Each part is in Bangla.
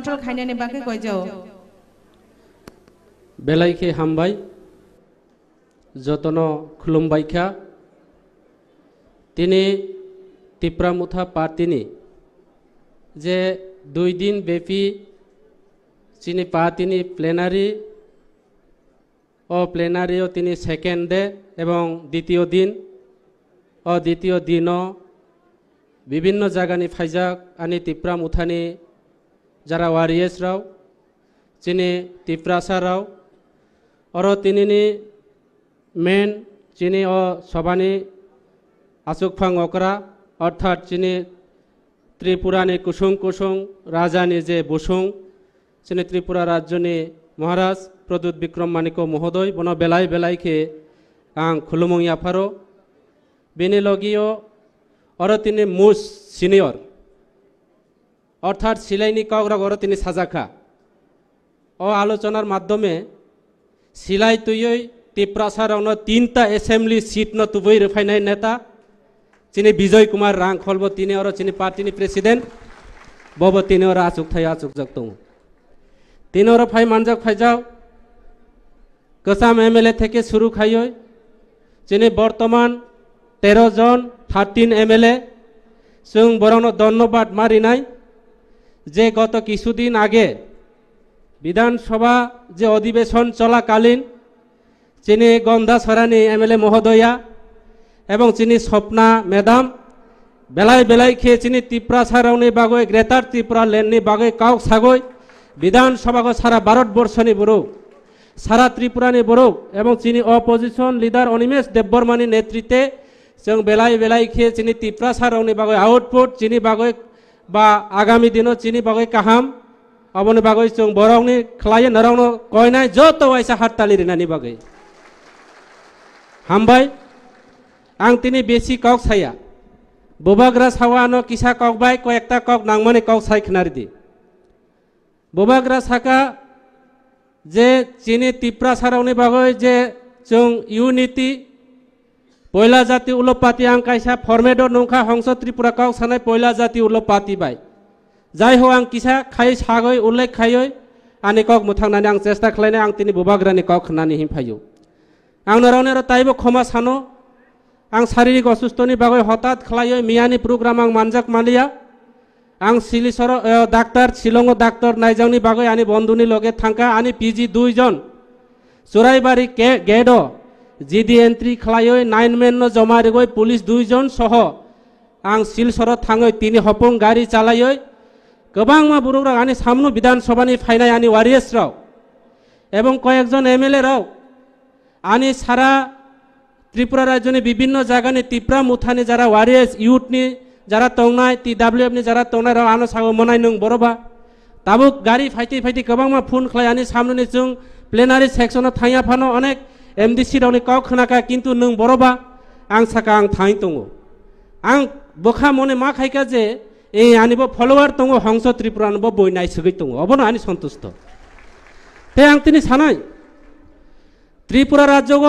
কন্ট্রোল कन्ट्रोल खाइने কই যাও जाओ बेलायखे हामबाय जतन खुलुमबायखा তিনি তিপ্রামুথা পাতিনি যে দুই দিন ব্যাপী চিনি পা তিনি প্লেনারি ও প্লেনারিও তিনি সেকেন্ড ডে এবং দ্বিতীয় দিন ও দ্বিতীয় দিন বিভিন্ন জায়গানি ফাইজাক আনি তিপ্রাম উথানি যারা ওয়ারিএস রাও যিনি তিপ্রাসা রাও অর তিনি মেন যিনি ও সবানি আসুকফাং অকরা অর্থাৎ যিনি ত্রিপুরানি কুসুম কুসুম রাজা যে বুসুং তিনি ত্রিপুরা রাজ্যনি মহারাজ প্রদ্যুৎ বিক্রম মানিক মহোদয় বন বেলাই বেলাইকে আং খুলুমং ইয়াফারো বিগিও অর তিনি মুস সিনিয়র অর্থাৎ সিলাইনি ঘর তিনি সাজা খা ও আলোচনার মাধ্যমে সিলাই তুইই তিপ্রাসার অন্য তিনটা এসেম্বলি সিট ন তুবই রেফাইনাই নেতা চিনি বিজয় কুমার রাং খলব তিনি ওর চিনি পার্টি প্রেসিডেন্ট বব তিনি ওর আচুক থাই আচুক জক তঙ তিনি ওর ফাই মানজক ফাই যাও কসাম এমএলএ থেকে শুরু খাইয় চিনি বর্তমান তেরো জন থার্টিন এমএলএ সুং বরং ধন্যবাদ মারি নাই যে গত কিছুদিন আগে বিধানসভা যে অধিবেশন চলাকালীন চিনি গন্ধা সরানি এমএলএ মহোদয়া এবং চিনি স্বপ্না ম্যাডাম বেলায় বেলায় খেয়ে চিনি ত্রিপুরা সারাউনি বাগৈ গ্রেতার ত্রিপুরা লেননি বাগৈ কাউক সাগৈ বিধানসভাগ সারা ভারতবর্ষনি বড়ো সারা ত্রিপুরানি বড়ো এবং চিনি অপোজিশন লিডার অনিমেষ দেববর্মানি নেতৃত্বে যেন বেলায় বেলায় খেয়ে চিনি ত্রিপুরা সারাউনি বাগৈ আউটপুট চিনি বাগৈ বা આગામી દિનો ચીની બાગોઈ કાહામ અવને બાગોઈ ચોંગ બોરાવની ખલાય નરાવનો કોઈના જો તો વૈસા હાટતાલી રીનાની બાગોઈ હામભાઈ આંગ તીની બેસી કોક છાયા બોબાગ્રાસ હવાનો કિસા કોક બાઈ કોઈ એકતા કોક નાંગમાને કોક છાઈ ખનારી દી બોબાગ્રાસ હાકા જે ચીની તિપ્રા સારાવની બાગોઈ જે ચોંગ યુનિટી পয়লা জাতি উলপ পাতি আংকাইসা ফরমেডর নংখা হংসদ ত্রিপুরা কক সানায় পয়লা জাতি উলপ পাতি বাই যাই হোক আং কিসা খাই সাগই উল্লেখ খাইয় আনি কক মুথাননি আং চেষ্টা খাইলে আং তিনি বুবাগ্রানী কক খানি হিম ফাইও আংনার তাইব ক্ষমা সানো আং শারীরিক অসুস্থনি বাগে হঠাৎ খেলাই মিয়ানি প্রোগ্রাম আং মানজাক মালিয়া আং শিলিসর ডাক্তার শিলং ডাক্তার নাইজাংনি বাগে আনি বন্ধুনি লগে থাঙ্কা আনি পিজি দুইজন চোরাইবাড়ি গেড জিডি এন্ট্রি খেলায় জমা জমারেগৈ পুলিশ দুইজন সহ আং শিলসর থাঙৈ তিনি হপং গাড়ি চালায় গোবাং মা বুরুরা আনি সামনু বিধানসভা ফাইনাই আনি ওয়ারিএস রাও এবং কয়েকজন এমএলএ রাও আনি সারা ত্রিপুরা রাজ্যনি বিভিন্ন জায়গানি ত্রিপুরা মুথানি যারা ওয়ারিএস ইউথ নি যারা তংনায় টি ডাব্লিউ এফ নি যারা তংনায় রাও আনো সাগো মনাই নং বরবা তাবুক গাড়ি ফাইতে ফাইতে গোবাং মা ফোন খাই আনি সামনুনি চুং প্লেনারি সেকশন थांया ফানো অনেক emdi sironi কক khanaka কিন্তু nung boroba আং সাকা আং থাই tongo আং বখা মনে মা খাইকা যে এই আনিব ফলোয়ার তঙ্গ হংস ত্রিপুরা নব বই নাই সুগি তঙ্গ অবন আনি সন্তুষ্ট তে আং তিনি সানাই ত্রিপুরা রাজ্যগ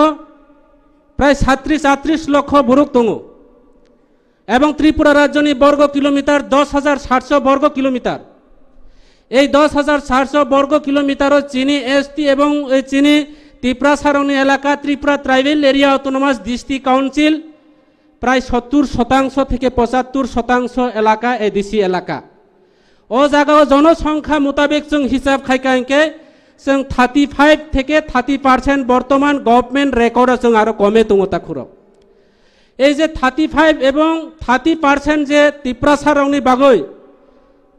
প্রায় সাত্রিশ আত্রিশ লক্ষ বরুক তঙ্গ এবং ত্রিপুরা রাজ্যনি বর্গ কিলোমিটার দশ হাজার সাতশো বর্গ কিলোমিটার এই দশ হাজার সাতশো বর্গ কিলোমিটার চিনি এসটি এবং এই চিনি ত্রিপুরা সারণী এলাকা Tripura tribal area autonomous DC council প্রায় সত্তর শতাংশ থেকে পঁচাত্তর শতাংশ এলাকা এডিসি এলাকা ও জায়গাও জনসংখ্যা মোতাবেক যেন হিসাব খাইকাঙ্কে যেন থার্টি ফাইভ থেকে থার্টি পার্সেন্ট বর্তমান গভর্নমেন্ট রেকর্ড আছে আরও কমে তুঙ তাখুরক এই যে থার্টি ফাইভ এবং থার্টি পার্সেন্ট যে ত্রিপুরা রংনি বাগই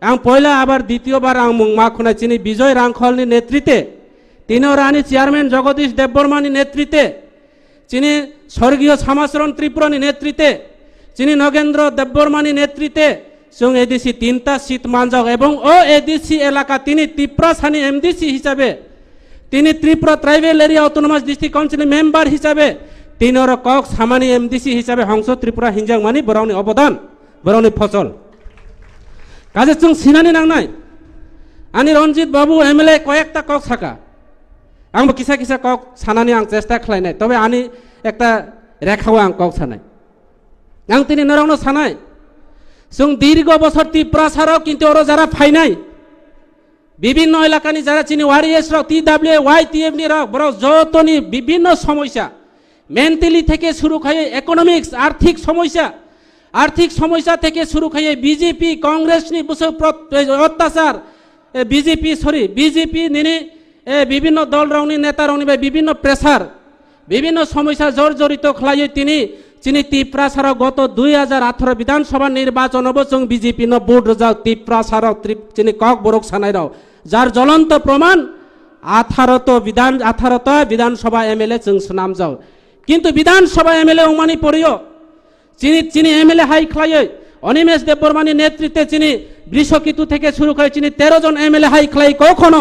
আং পয়লা আবার দ্বিতীয়বার আং মুংমা খুনাইছিনি বিজয় রাংখলনি নেতৃত্বে তিনিও রানী চেয়ারম্যান জগদীশ দেববর্মানি নেতৃত্বে যিনি স্বর্গীয় শ্যামাচরণ ত্রিপুরানি নেতৃত্বে যিনি নগেন্দ্র দেববর্মানি নেতৃত্বে চুং এডিসি তিনটা সিট মানজক এবং ও এডিসি এলাকা তিনি ত্রিপুরা সানি এমডিসি হিসাবে তিনি Tripura tribal area autonomous district council member হিসাবে তিনর কক সামানি এমডিসি হিসাবে হংস ত্রিপুরা হিঞ্জাং মানি বরাউনি অবদান বরাউনি ফসল কাজে চুং সিনানি নাং নাই আনি রঞ্জিত বাবু এমএলএ কয়েকটা কক থাকা आंबो কিসা কক कक सानानै आं चेस्टा নাই তবে আনি একটা রেখাও आं कक सानाय आं दिनै नरावनो सानाय जों दीर्घ বছর তীব্রাসারাও কিন্তু ওরা যারা ফাইনাই বিভিন্ন এলাকা যারা চিনি ওয়ারিএস রক T W Y T F নি রাও বড় যতনি বিভিন্ন সমস্যা মেন্টালি থেকে শুরু খাইয়ে একনমিক্স আর্থিক সমস্যা আর্থিক সমস্যা থেকে শুরু খাইয়ে বিজেপি কংগ্রেস নি অত্যাচার বিজেপি সরি বিজেপি নিনি বিভিন্ন দল রাউনি নেতা রাউনি বা বিভিন্ন প্রেসার বিভিন্ন সমস্যা জড়িত খেলাই তিনি চিনি তিপ্রা সারক গত দুই হাজার আঠারো বিধানসভা নির্বাচন অবচং বিজেপি ন বুট যাও তিপ্রা সারক চিনি কক বরক সানাই রাও যার জ্বলন্ত প্রমাণ আঠারত বিধান আঠারত বিধানসভা এমএলএ চিং সুনাম যাও কিন্তু বিধানসভা এমএলএ উমানি পড়িও চিনি চিনি এমএলএ হাই খাইয়ে অনিমেষ দেববর্মানির নেতৃত্বে চিনি বৃষকিতু থেকে শুরু করে চিনি তেরো জন এমএলএ হাই খাই কখনো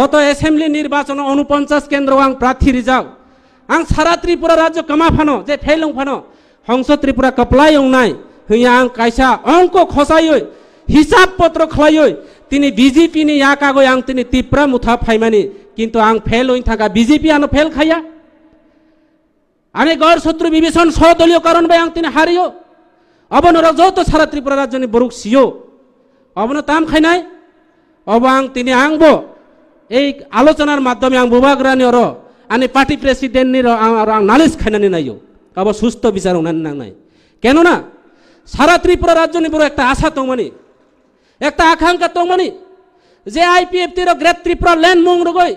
গত এসেম্বলি নির্বাচন অনুপঞ্চাশ কেন্দ্র আং প্রার্থী রিজাও আং সারা ত্রিপুরা রাজ্য কমা ফানো যে ফেল ফানো হংস ত্রিপুরা কপলাই নাই হইয়া আং কাইসা অঙ্ক খসাই হিসাব পত্র খলাই তিনি বিজেপি নি ইয়াক আং তিনি ত্রিপুরা মুথা ফাইমানি কিন্তু আং ফেল হই থাকা বিজেপি আনো ফেল খাইয়া আমি গড় শত্রু বিভীষণ সদলীয় কারণ বাই আং তিনি হারিও অবনর যত সারা ত্রিপুরা রাজ্য নি বরুক সিও অবন তাম খাই নাই অব আং তিনি আংব এই আলোচনার মাধ্যমে রানী অর আনি পার্টি নি নালিজ খাইনানি নাই আবার সুস্থ বিচার উনার না নাই কেননা সারা ত্রিপুরা রাজ্য নিপুর একটা আশা তোমনি একটা আকাঙ্ক্ষা তোমনি যে আইপিএফ তির গ্রেট ত্রিপুরা লেন মুং রগই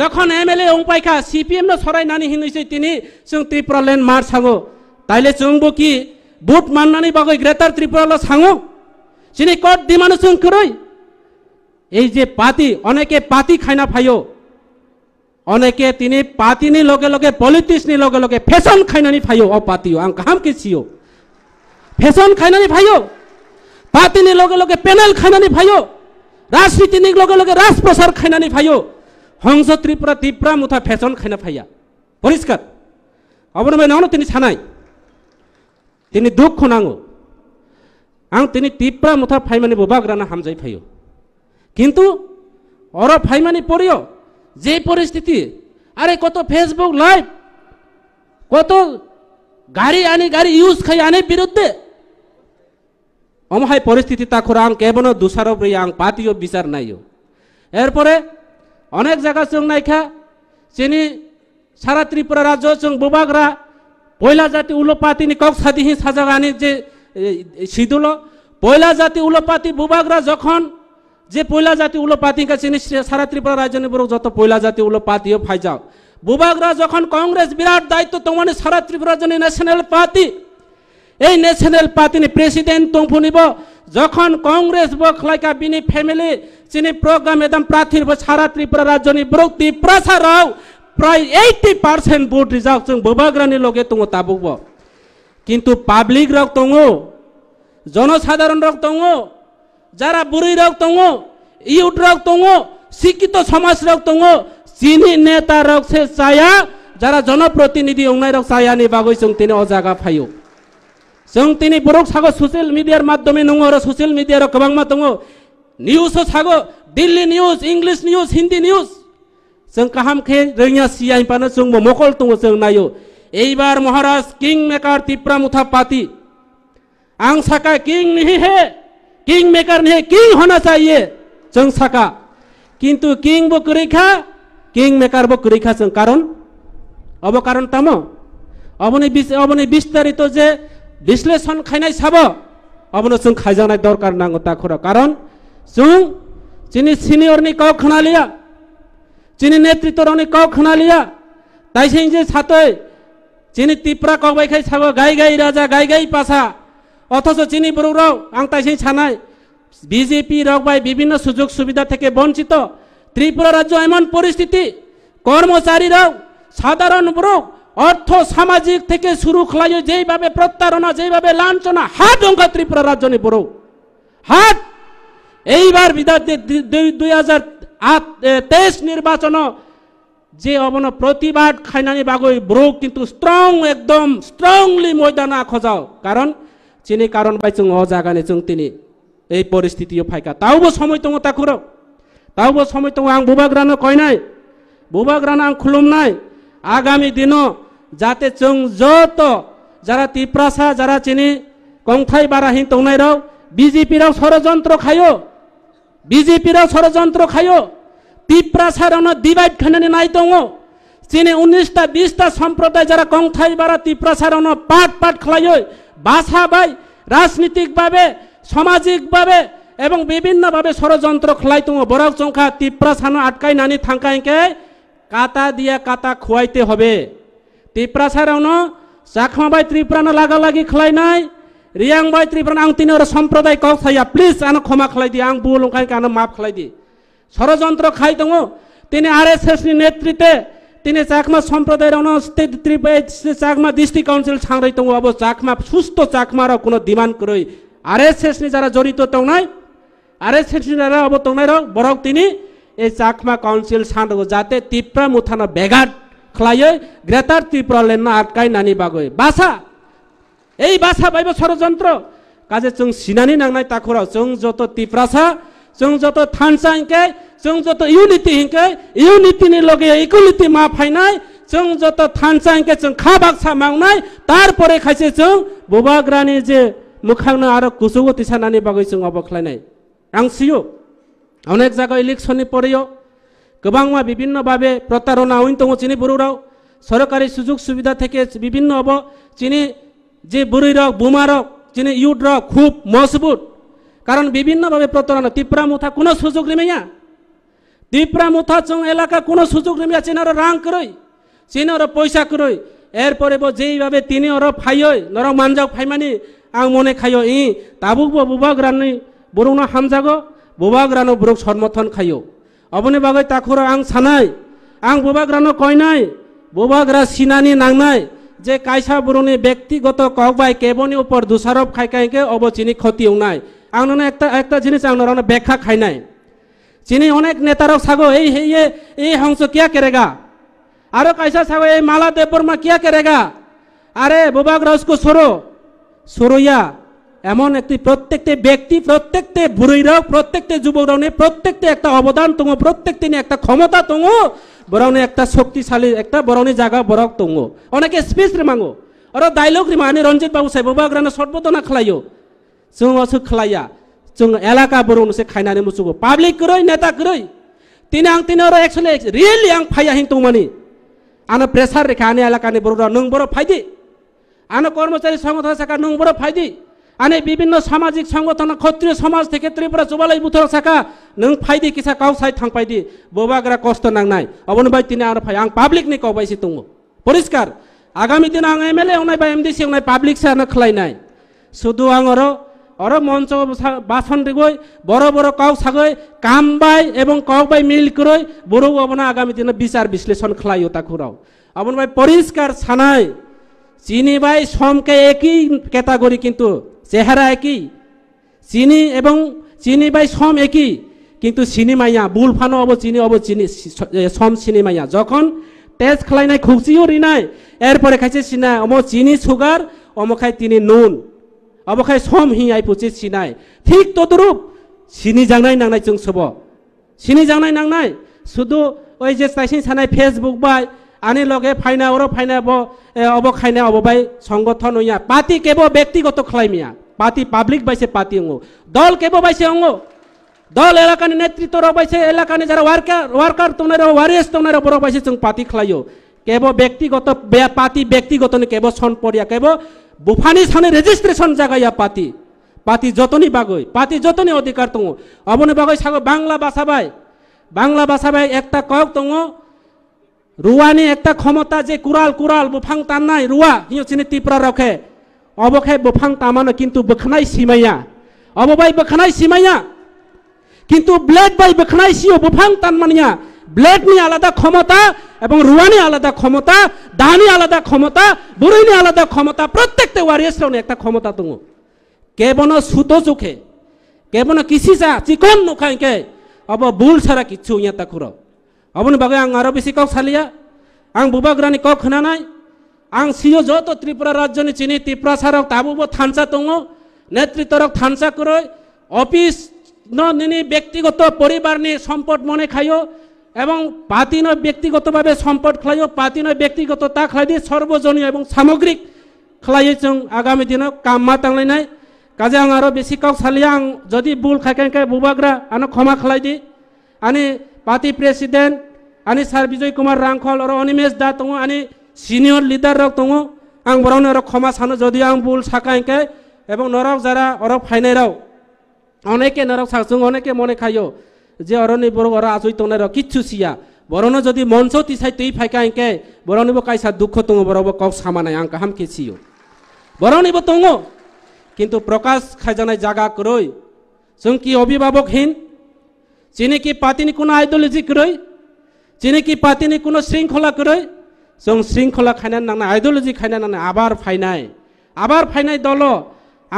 যখন এমএলএ অংপাইখা সিপিএম নো সরাই নানি হিনইছে তিনি চুং ত্রিপুরা লেন মার সাঙ্গো তাইলে চুংবো কি বুট মাননানি বাগৈ গ্রেটার ত্রিপুরা ল সাঙ্গো চিনি কট ডিমানো চুং করই এই যে পাতি অনেকে পাতি খায় না ভাইও অনেকে তিনি পাতি নি লগে লগে পলিটিক্স নি লগে লগে ফ্যাশন খাই নানি ভাইও অ পাতিও আং কাহাম কে ছিও ফ্যাশন খাই নানি ভাইও পাতি নি লগে লগে প্যানেল খাই নানি ভাইও রাজনীতি নি লগে লগে রাজ প্রসার খাই নানি ভাইও হংস ত্রিপুরা তীব্রা মুথা ফ্যাশন খাই না ভাইয়া পরিষ্কার অবনমে নাও তিনি ছানাই তিনি দুঃখ নাঙো আং তিনি তীব্রা মুথা ফাইমানি বোবাগ্রানা হামজাই ফাইও কিন্তু ওরা ফাইমানি পড়িও যে পরিস্থিতি আরে কত ফেসবুক লাইভ কত গাড়ি আনি গাড়ি ইউজ খাই আনি বিরুদ্ধে অমহাই পরিস্থিতি তা খোরা আং কেবল দোষারোপ আং পাতিও বিচার নাইও এরপরে অনেক জায়গা চং নাইখা চিনি সারা ত্রিপুরা রাজ্য চং বুবাগরা পয়লা জাতি উলোপাতি নি কক সাদি হি সাজা আনি যে সিদুল পয়লা জাতি উলোপাতি বুবাগরা যখন যে পয়লা জাতি উলো পাতি কাছে সারা ত্রিপুরা রাজধানী বরং যত পয়লা জাতি উলো পাতিও ফাইজাও বুবাগরা যখন কংগ্রেস বিরাট দায়িত্ব তোমার সারা ত্রিপুরা জন্য ন্যাশনাল পার্টি এই ন্যাশনাল পার্টি প্রেসিডেন্ট তংফু নিব যখন কংগ্রেস বখলাইকা বিনি ফ্যামিলি চিনি প্রোগ্রাম একদম প্রার্থীর সারা ত্রিপুরা রাজধানী বরং ত্রিপুরা সারাও প্রায় এইটি পার্সেন্ট ভোট রিজার্ভ চং বুবাগ্রানি লগে তঙ্গ তাবুব কিন্তু পাবলিক রক তঙ্গ জনসাধারণ রক তঙ্গ যারা বুড়ি রক তঙ্গ ইউট রক তঙ্গ শিক্ষিত সমাজ রক তঙ্গ চিনি নেতা রক সে চায়া যারা জনপ্রতিনিধি অংনাই রক চায়া নি চং চিনি অজাগা ফাইও চিনি বরক সাগো সোশ্যাল মিডিয়ার মাধ্যমে নঙ্গ আর সোশ্যাল মিডিয়ার গবাংমা তঙ্গ নিউজও সাগো Delhi news English news Hindi news जों খে রঙিয়া सियाइपानो जोंबो মকল दङ जों এইবার মহারাজ কিং মেকার তিপ্রা মুথা পাতি আং সাকা কিং নিহে হে কিং মেকার नहीं কিং হনা चाहिए সাকা কিন্তু কিং বো बुक কিং মেকার বো बुक কারণ অব কারণ তাম অবনি অবনি বিস্তারিত যে বিশ্লেষণ খাইনাই সাব অবন চুং খাইজানাই দরকার নাঙ্গ তা কারণ চুং চিনি নি ক খালিয়া চিনি নি ক খালিয়া তাই সেই যে সাথে চিনি তিপ্রা কবাই খাই সাব গাই গাই রাজা গাই গাই পাশা অথচ চিনি বড়ুরাও আংতাই সেই ছানায় বিজেপি রক বাই বিভিন্ন সুযোগ সুবিধা থেকে বঞ্চিত ত্রিপুরা রাজ্য এমন পরিস্থিতি কর্মচারীরাও সাধারণ বড় অর্থ সামাজিক থেকে শুরু খোলাই যেইভাবে প্রত্যারণা যেইভাবে লাঞ্ছনা হাত অঙ্কা ত্রিপুরা রাজ্য নিয়ে বড় হাত এইবার বিদার্থে দুই হাজার তেইশ নির্বাচন যে অবন প্রতিবাদ খাইনানি বাগৈ ব্রোক কিন্তু স্ট্রং একদম স্ট্রংলি ময়দানা খোঁজাও কারণ চিনি কারণ বাই অ জাগানে চুং তিনি এই পরিস্থিতি ফাইকা তাওবো সময় তো তাকুর তাওবো সময় তো আং বুবাগ কয় নাই বুবাগ রানো আং নাই আগামী দিন যাতে চুং যত যারা তিপ্রাসা যারা চিনি কংথাই বারা হিন তৌনাই রাও বিজেপি রাও ষড়যন্ত্র খায়ো রাও ষড়যন্ত্র খায়ো তিপ্রাসার ডিভাইড খানে নাই দঙ চিনি উনিশটা বিশটা সম্প্রদায় যারা কংথাই বারা তিপ্রাসার পাট পাট খেলায় বাসা বাই রাজনীতিকভাবে সামাজিকভাবে এবং বিভিন্নভাবে ষড়যন্ত্র খোলাই তুমি বরক চংখা তিপ্রা সানো আটকাই নানি থাঙ্কাইকে কাতা দিয়া কাতা খুয়াইতে হবে তিপ্রা সারাউন চাকমা বাই ত্রিপ্রাণ লাগালাগি খোলাই নাই রিয়াং বাই ত্রিপ্রাণ আং তিনি সম্প্রদায় কক থাইয়া প্লিজ আনো ক্ষমা খোলাই দিয়ে আং বুল ওখানে আনো মাফ খোলাই দি ষড়যন্ত্র খাই দো তিনি আর এস এস নেতৃত্বে তিনি চাকমা সম্প্রদায়ের অনুপস্থিতি চাকমা ডিস্ট্রিক্ট কাউন্সিল সাংরাই তো অব চাকমা সুস্থ চাকমার কোনো ডিমান্ড করই আর এস এস নি যারা জড়িত তো নাই আর এস এস নি যারা অব তংনাই বরক তিনি এই চাকমা কাউন্সিল সাংরাগো যাতে ত্রিপুরা মুথানো ব্যাঘাত খালাইয়ে গ্রেটার ত্রিপুরা লেন আটকাই নানি বাগয় বাসা এই বাসা বাইব ষড়যন্ত্র কাজে চং সিনানি নাংনাই তাকুরাও চং যত ত্রিপুরাসা जों जत' थानसा हिंखे जों जत' इउनिटि हिंखे नै लगे इकुलिटि माफ फायनाय जों जत' थानसा हिंखे जों खा बाक्सा परे खाइसे खायसे जों बुबाग्रानि जे मोखांनो आरो गुजौआव थिसानानै बागै अब अबख्लायनाय आं सियो अनेक जायगायाव इलेक्सननि परियो गोबां मा विभिन्न भाबे प्रतारणा उन दङ चिनि बुरु राव सुजुग सुविधा थेके विभिन्न अब चिनि जे बुरै राव बुमा चिनि इउथ खूब खुब मजबुत কারণ বিভিন্নভাবে প্রতারণা তিপ্রা মুথা কোনো সুযোগ রেমেয়া তিপ্রা মুথা চং এলাকা কোনো সুযোগ রেমেয়া চিনার রাঙ্ক রই চেনার পয়সা করই এরপরে ব যেইভাবে তিনি অর ফাইয় নর মানজাও ফাইমানি আং মনে খাইয় ই তাবুক বো বুবাগ রানি বরুণ হামজাগো বুবাগ রানো বুরুক সমর্থন খাইয় অবনি বাগৈ তাখুর আং সানাই আং বুবাগ রানো কয়নাই নাই বুবাগ রা সিনানি নাংনাই যে কাইসা বরুণী ব্যক্তিগত কক বাই কেবনী উপর দোষারোপ খাই খাইকে অবচিনি ক্ষতি নাই আংনা একটা একটা জিনিস আংনারা ব্যাখ্যা খাই নাই চিনি অনেক নেতারাও সাগো এই হেয়ে এই হংস কিয়া কেরেগা আরো কাইসা সাগো এই মালা দেববর্মা কিয়া কেরেগা আরে বোবাগ রাউসকো সরো সরইয়া এমন একটি প্রত্যেকটি ব্যক্তি প্রত্যেকটি বুড়িরাও প্রত্যেকটি যুবকরাও নিয়ে প্রত্যেকটি একটা অবদান তুঙ্গো প্রত্যেকটি নিয়ে একটা ক্ষমতা তুঙ্গো বরং একটা শক্তিশালী একটা বরং জায়গা বরক তুঙ্গো অনেকে স্পিচ রে মাঙ্গো আরো ডাইলগ রে মানে রঞ্জিত বাবু সাহেব বোবাগ বাগ্রানা সর্বতনা খেলাইও जोङो सोख्लाया जोङो एलाका बरौनो से खायनानै मुसुगो पाब्लिक करै नेता करै तिन आं तिन र एक्सले रियलि आं फाया हिं तंमानि आनो प्रेसार रेखा आने एलाकानि बरौरा नों बर' কর্মচারী সংগঠন শাখা নং বড় ফাইদি আনে বিভিন্ন সামাজিক সংগঠন ক্ষত্রিয় সমাজ থেকে ত্রিপুরা চুবালাই বুথর শাখা নং ফাইদি কিসা কাউ সাই থাং পাইদি বোবাগ্রা কষ্ট নাই অবন ভাই তিনি আর ফাই আং পাবলিক নি কও বাইসি পরিষ্কার আগামী দিন আং এমএলএ অনাই বা এমডিসি অনাই পাবলিক সে আনো খলাই নাই শুধু আঙর অর মঞ্চ বাসন রেগোয় বড় বড় কাউ কাম কামবাই এবং বাই মিল করয় বড় অবনা আগামী দিনে বিচার বিশ্লেষণ খেলাইও তা আপন আমন ভাই পরিষ্কার সানাই চিনি বাই সমকে একই ক্যাটাগরি কিন্তু চেহারা একই চিনি এবং চিনি বাই সম একই কিন্তু সিনেমাইয়া বুল ফানো অব চিনি অব চিনি সম সিনেমাইয়া যখন টেস্ট খেলাই নাই খুঁজিও রি নাই এরপরে খাইছে সিনা অম চিনি সুগার অম খাই তিনি নুন আবখাই সম হি আইপুচি সিনাই ঠিক তদরূপ সিনি জাংনাই নাংনাই সব সিনি জাংনাই নাংনাই শুধু ওই যে তাইসিন সানাই ফেসবুক বাই আনি লগে ফাইনা ওর ফাইনা ব অব খাইনা অববাই সংগঠন হইয়া পার্টি কেব ব্যক্তিগত খাইমিয়া পার্টি পাবলিক বাইসে পার্টি অঙ্গ দল কেব বাইসে অঙ্গ দল এলাকার নেতৃত্ব রবাইছে এলাকার যারা ওয়ার্কার ওয়ার্কার তোমার ওয়ারিয়ার্স তোমার বড় বাইসে পার্টি খাইও কেব ব্যক্তিগত পার্টি ব্যক্তিগত কেব সনপরিয়া কেব બુફાની છને રેજિસ્ટ્રેશન જાગાયા পাতি પાતી જતની બાગોય પાતી જતની અધિકાર તો અબને બાગોય સાગો બાંગ્લા બાસાભાઈ বাংলা ভাষা ভাই একটা কয়ক তঙ রুয়ানি একটা ক্ষমতা যে কুরাল কুরাল বুফাং তান নাই রুয়া হিও চিনি তীব্র রখে অবখে বুফাং তামানো কিন্তু বখনাই সিমাইয়া অববাই বখনাই সিমাইয়া কিন্তু ব্লেড বাই বখনাই সিও বুফাং তানমানিয়া নিয়ে আলাদা ক্ষমতা এবং রুয়ানি আলাদা ক্ষমতা ডাহানি আলাদা ক্ষমতা বুড়িনি আলাদা ক্ষমতা প্রত্যেকটা ওয়ারিয়ার্সরাও একটা ক্ষমতা তুঙ্গু কেবল সুতো চোখে কেবল কিসি চা চিকন নুখাইকে অব বুল সারা কিচ্ছু ইয়া খুর অবনি বাগে আং আরো বেশি কক সালিয়া আং বুবাগ্রানি কক খা নাই আং সিও যত ত্রিপুরা রাজ্য নি চিনি ত্রিপুরা সারক তাবুব থানসা তুঙ্গু নেতৃত্বরক থানসা করয় অফিস নিনি ব্যক্তিগত পরিবার নি সম্পদ মনে খাইও এবং পাতিন ব্যক্তিগতভাবে সম্পদ খেলাইও পাতিন ব্যক্তিগত তা খেলাই দিয়ে সর্বজনীয় এবং সামগ্রিক খেলাইয়ে চং আগামী দিনও কাম্মা তাংলাইনাই কাজে আং আরও বেশি কাউ সালিয়া আং যদি বুল খাইকাঙ্কা বুবাগ্রা আনো ক্ষমা খেলাই দি আনি পাতি প্রেসিডেন্ট আনি স্যার বিজয় কুমার রাংখল আর অনিমেশ দা তঙ আনি সিনিয়র লিডার রক তঙ আং বরং আর ক্ষমা সানো যদি আং বুল সাকাঙ্কে এবং নরক যারা অরক ফাইনাইরাও অনেকে নরক সাকসুং অনেকে মনে খাইও যে অরণি বড় ওরা আজই তোনে মানে কিছু সিয়া বরণ যদি মঞ্চ তিসাই তুই ফাইকা এঁকে বরণিব কাইসা দুঃখ তুঙ বরব কক সামানায় আঙ্কা হামকে সিও বরণিব তুঙ কিন্তু প্রকাশ খাজানায় জাগা করই চুমকি অভিভাবকহীন চিনিকি পাতিনি কোনো আইডিওলজি করই চিনিকি পাতিনি কোনো শৃঙ্খলা করই চং শৃঙ্খলা খাইনান নানা আইডিওলজি খাইনান নানা আবার ফাইনায় আবার ফাইনায় দল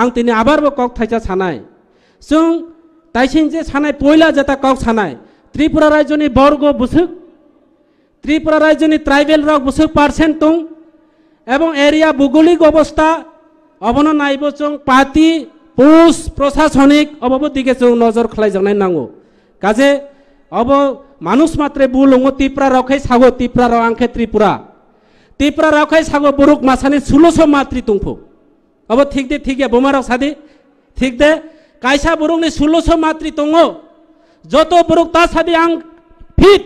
আং তিনি আবার কক থাইচা সানায় চুং তাইছিন যে সানায় পয়লা যেটা কক সানায় ত্রিপুরা রাজ্যনি বর্গ বুসুক ত্রিপুরা রাজ্যনি ট্রাইবেল রক বুসুক পার্সেন্ট তুং এবং এরিয়া ভৌগোলিক অবস্থা অবন নাইব চং পাতি পুষ প্রশাসনিক অবব দিকে চং নজর জানাই নাঙ্গো কাজে অব মানুষ মাত্রে বুলঙ্গো ত্রিপুরা রখাই সাগো ত্রিপুরা রক আংখে ত্রিপুরা ত্রিপুরা রখাই সাগো বরুক মাসানি ষোলোশো মাতৃ তুংফু অব ঠিক দে ঠিক বোমারক সাদি ঠিক দে kaisa burung ni suloso matri tongo joto buruk ta sadi ang fit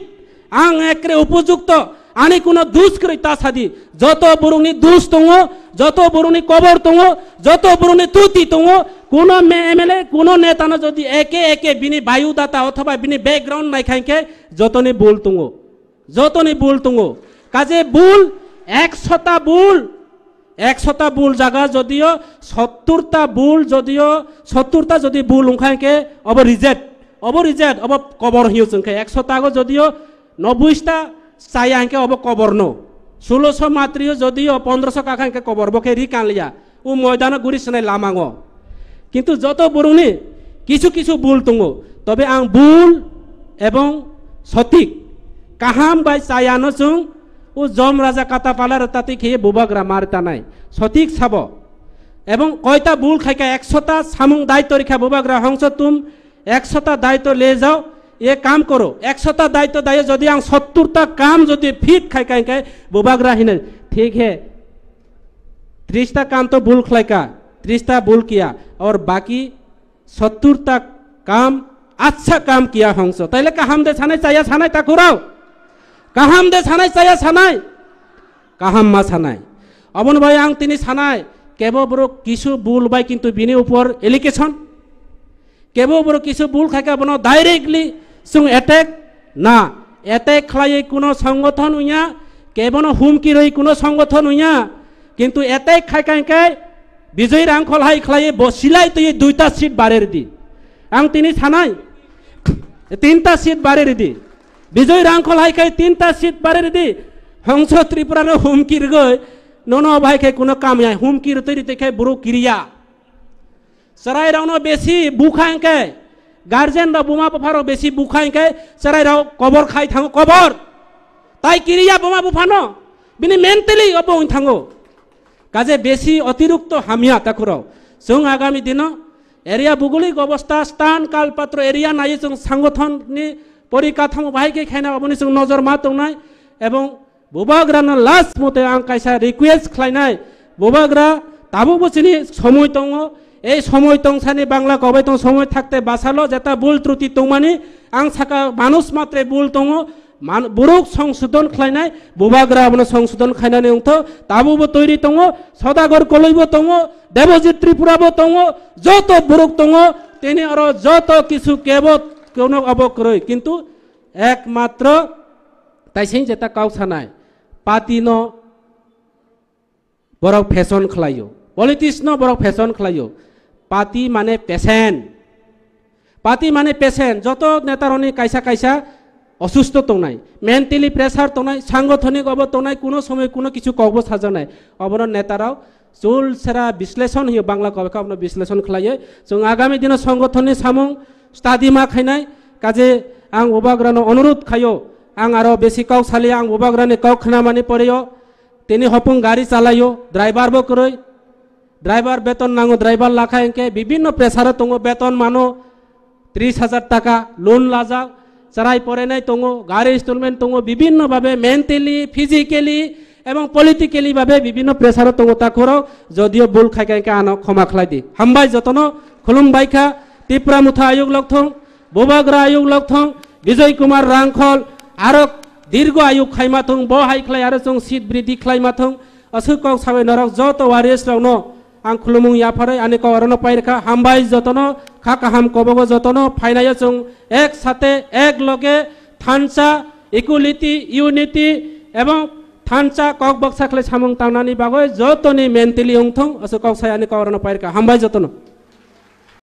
ang ekre upojukto ani কোনো দুষ্কৃতা সাদি যত বরুণী দুষ তুঙ্গ যত বরুণী কবর তুঙ্গ যত বরুণী তুতি তুঙ্গ কোনো এমএলএ কোনো নেতা না যদি একে একে বিনি বায়ুদাতা অথবা বিনি ব্যাকগ্রাউন্ড নাই খাইকে যতনি বুল তুঙ্গ যতনি বুল তুঙ্গ কাজে বুল একশতা বুল একশোটা বুল জায়গা যদিও সত্তরটা বুল যদিও সত্তরটা যদি বুল উখাইকে অব রিজেক্ট অব রিজেক্ট অব কবর হিউচুনকে একশোটা আগো যদিও নব্বইটা চাই আঁকে অব কবর নো ষোলোশো মাত্রিও যদিও পনেরোশো কাকাঙ্কে কবর বকে রি কানলিয়া ও ময়দান গুড়ি সেনাই লামাঙ কিন্তু যত বরুণি কিছু কিছু বুল তুঙ্গো তবে আং বুল এবং সঠিক কাহাম বাই চায়ানো চুং ও জম রাজা কাতা পালার তাতে খেয়ে বোবাগ্রা মারতা নাই সঠিক চাব এবং কয়টা বুল খাইকা একশোটা সামুং দায়িত্ব রেখা বোবাগ্রা হংস তুম একশোটা দায়িত্ব লে যাও এ কাম করো একশোটা দায়িত্ব দায়ে যদি আং সত্তরটা কাম যদি ফিট খাই খাই খাই বোবাগ্রা ঠিক হে ত্রিশটা কাম তো ভুল খাইকা ত্রিশটা ভুল কিয়া আর বাকি সত্তরটা কাম আচ্ছা কাম কিয়া হংস তাইলে কাহাম দে ছানাই চাইয়া সানাই তা করাও কাহাম দে সানাই চাইয়া সানাই কাহাম মা সানাই অমন ভাই আং তিনি সানাই কেব বড় কিছু বুল বাই কিন্তু বিনি উপর এলিকেশন কেব বড় কিছু বুল খাইকে বন ডাইরেক্টলি সুং এটেক না এটেক খাই কোনো সংগঠন উইয়া কেবন হুমকি রই কোনো সংগঠন উইয়া কিন্তু খাই খাইকাইকাই বিজয়ীর আং খলাই খাই বসিলাই তুই দুইটা সিট বারের দি আং তিনি সানাই তিনটা সিট বারের দি বিজয় রাঙ্কল হাইকাই তিনটা সিট বারে দি হংস ত্রিপুরার হুমকির গই নন খাই কোনো কামিয়া হুমকির তৈরি দেখে বুড়ো কিরিয়া সরাই রাউন বেশি বুখাঙ্কে গার্জেন বোমা বফারও বেশি বুখাঙ্কে সরাই রাও কবর খাই থাঙ্গো কবর তাই কিরিয়া বোমা বুফানো বিনি মেন্টালি অব থাঙ্গো কাজে বেশি অতিরিক্ত হামিয়া তাকুর সং আগামী দিন এরিয়া ভৌগোলিক অবস্থা স্থান কালপাত্র এরিয়া নাই সংগঠন परिकाठामो भाइकै खेन मनिसको नजर मातौनाय एवं बुबाग्रानो लास्ट मते आं कायसा रिक्वेस्ट खालायनाय बुबाग्रा তাবু বসিনি সময় তঙ এই সময় তংসানি বাংলা কবে তো সময় থাকতে বাসালো যেটা বুল ত্রুটি তৌমানি আং সাকা মানুষ মাত্রে বুল তঙ বুরুক সংশোধন খাইনাই বুবাগ্রা আপনি সংশোধন খাইনানি উংথ তাবু তৈরি তঙ সদাগর কলইব তঙ দেবজিৎ ত্রিপুরাবো তঙ যত বুরুক তঙ তিনি আর যত কিছু কেবত কোনো অবক্রয় কিন্তু একমাত্র তাইসিং যেটা কাউসানাই পাতিন বরক ফ্যাশন খেলায়ো পলিটিক্সন বরক ফ্যাশন খেলায়ো পাতি মানে পেশেন্ট পাতি মানে পেশেন্ট যত নেতারনি কাইসা কাইসা অসুস্থ তো নাই মেন্টালি প্রেসার তো নাই সাংগঠনিক অব তো নাই কোনো সময় কোনো কিছু কব সাজা নাই অবনর নেতারাও চুল সেরা বিশ্লেষণ হইও বাংলা কবে আপনার বিশ্লেষণ খেলাইয়ে আগামী দিনে সংগঠনে সামুং स्टादिमा खैनाय काजे आं ओबाग्रानो অনুরোধ खायो आं आरो बेसी काव साले आं ओबाग्राने काव खाना माने पड़ेयो तेने हपुं गाड़ी ড্রাইভার ड्राइवर बो करोय ड्राइवर बेतन नांगो ड्राइवर लाखा एंके विभिन्न प्रेसार तंगो मानो ত্রিশ হাজার টাকা লোন লাজা চারাই পরে নাই তঙ্গো গাড়ি ইনস্টলমেন্ট তঙ্গো বিভিন্নভাবে মেন্টালি ফিজিক্যালি এবং পলিটিক্যালিভাবে বিভিন্ন প্রেসারে তঙ্গো তা করো যদিও ভুল খাইকে কাইকে আনো ক্ষমা খেলাই দি হামবাই যতন খুলুম বাইখা तिप्रामुथा आयोग लकथङ बोबाग्र आयोग लकथङ विजय कुमार राङखल आरक दीर्घ आयोग खाइमाथं ब हाइ ख्लाय आरो जों सिट बृद्धि ख्लाइमाथं असुकाव साबाय नरक जत वारियस रावनो आं खुलुमुं याफारै आने कवरनो पाइरखा हामबाय जतनो खाका हाम कबग जतनो फाइनाय जों एक साथे एक लगे थानसा इकुलिटी इउनिटी एवं थानसा कक बक्सा ख्लाय सामुं तावनानि बागै जतनि मेन्टली ओंथं असुकाव सायानि कवरनो पाइरखा हामबाय जतनो